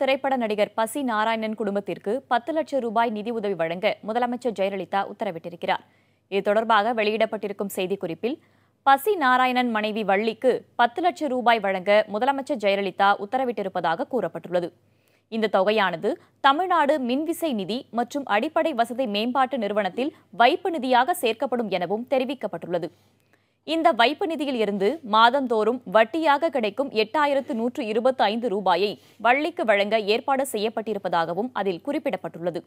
திரைப்பட நடிகர் பசி நாராயணன் குடும்பத்திற்கு பத்து லட்சம் ரூபாய் நிதி உதவி வழங்க முதலமைச்சர் ஜெயலலிதா உத்தரவிட்டிருக்கிறார் இது தொடர்பாக வெளியிடப்பட்டிருக்கும் செய்திக்குறிப்பில் பசி நாராயணன் மனைவி வள்ளிக்கு பத்து லட்சம் ரூபாய் வழங்க முதலமைச்சர் ஜெயலலிதா உத்தரவிட்டிருப்பதாக கூறப்பட்டுள்ளது இந்த தொகையானது தமிழ்நாடு மின்விசை நிதி மற்றும் அடிப்படை வசதி மேம்பாட்டு நிறுவனத்தில் வைப்பு நிதியாக சேர்க்கப்படும் எனவும் தெரிவிக்கப்பட்டுள்ளது இந்த வைப்பு நிதியில் இருந்து மாதந்தோறும் வட்டியாக கிடைக்கும் எட்டாயிரத்து நூற்று இருபத்தி ஐந்து ரூபாயை வள்ளிக்கு வழங்க ஏற்பாடு செய்யப்பட்டிருப்பதாகவும் அதில் குறிப்பிடப்பட்டுள்ளது